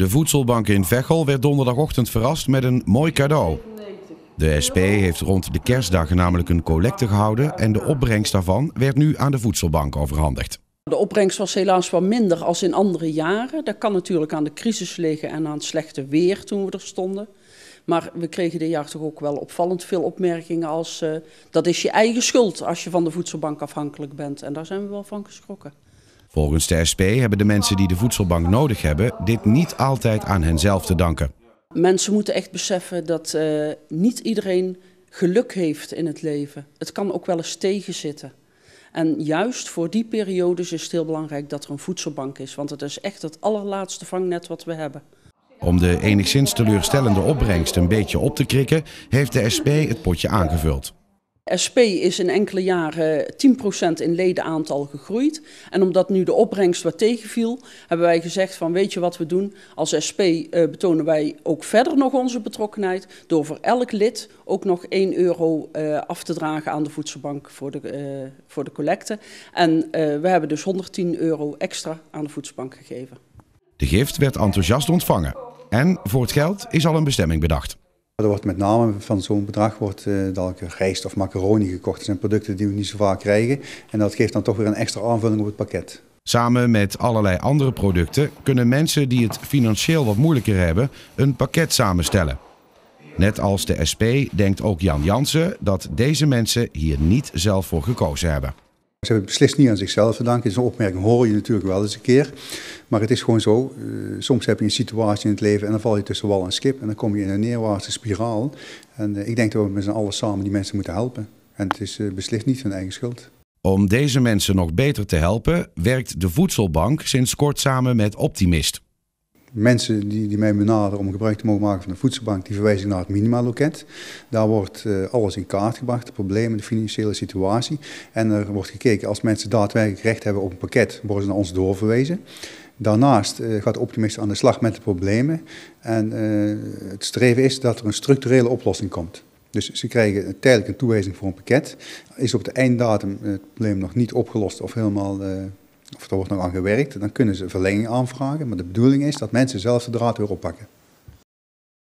De voedselbank in Veghel werd donderdagochtend verrast met een mooi cadeau. De SP heeft rond de kerstdag namelijk een collecte gehouden en de opbrengst daarvan werd nu aan de voedselbank overhandigd. De opbrengst was helaas wat minder als in andere jaren. Dat kan natuurlijk aan de crisis liggen en aan het slechte weer toen we er stonden. Maar we kregen dit jaar toch ook wel opvallend veel opmerkingen als eh, dat is je eigen schuld als je van de voedselbank afhankelijk bent. En daar zijn we wel van geschrokken. Volgens de SP hebben de mensen die de voedselbank nodig hebben dit niet altijd aan henzelf te danken. Mensen moeten echt beseffen dat eh, niet iedereen geluk heeft in het leven. Het kan ook wel eens tegenzitten. En juist voor die periodes is het heel belangrijk dat er een voedselbank is, want het is echt het allerlaatste vangnet wat we hebben. Om de enigszins teleurstellende opbrengst een beetje op te krikken, heeft de SP het potje aangevuld. SP is in enkele jaren 10% in ledenaantal gegroeid. En omdat nu de opbrengst wat tegenviel, hebben wij gezegd van weet je wat we doen? Als SP eh, betonen wij ook verder nog onze betrokkenheid door voor elk lid ook nog 1 euro eh, af te dragen aan de voedselbank voor de, eh, voor de collecte. En we hebben dus 110 euro extra aan de voedselbank gegeven. De gift werd enthousiast ontvangen en voor het geld is al een bestemming bedacht. Er wordt met name van zo'n bedrag wordt uh, rijst of macaroni gekocht. Dat zijn producten die we niet zo vaak krijgen. En dat geeft dan toch weer een extra aanvulling op het pakket. Samen met allerlei andere producten kunnen mensen die het financieel wat moeilijker hebben een pakket samenstellen. Net als de SP denkt ook Jan Jansen dat deze mensen hier niet zelf voor gekozen hebben. Ze hebben het beslist niet aan zichzelf te danken. Zo'n opmerking hoor je natuurlijk wel eens een keer. Maar het is gewoon zo. Eh, soms heb je een situatie in het leven en dan val je tussen wal en schip. En dan kom je in een neerwaartse spiraal. En eh, ik denk dat we met z'n allen samen die mensen moeten helpen. En het is eh, beslist niet hun eigen schuld. Om deze mensen nog beter te helpen, werkt de Voedselbank sinds kort samen met Optimist mensen die, die mij benaderen om gebruik te mogen maken van de voedselbank, die verwijs ik naar het minimaloket. Daar wordt eh, alles in kaart gebracht, de problemen, de financiële situatie. En er wordt gekeken, als mensen daadwerkelijk recht hebben op een pakket, worden ze naar ons doorverwezen. Daarnaast eh, gaat gaat Optimist aan de slag met de problemen. En eh, het streven is dat er een structurele oplossing komt. Dus ze krijgen tijdelijk een toewijzing voor een pakket. Is op de einddatum het probleem nog niet opgelost of helemaal of er wordt nog aan gewerkt, dan kunnen ze verlenging aanvragen. Maar de bedoeling is dat mensen zelf de draad weer oppakken.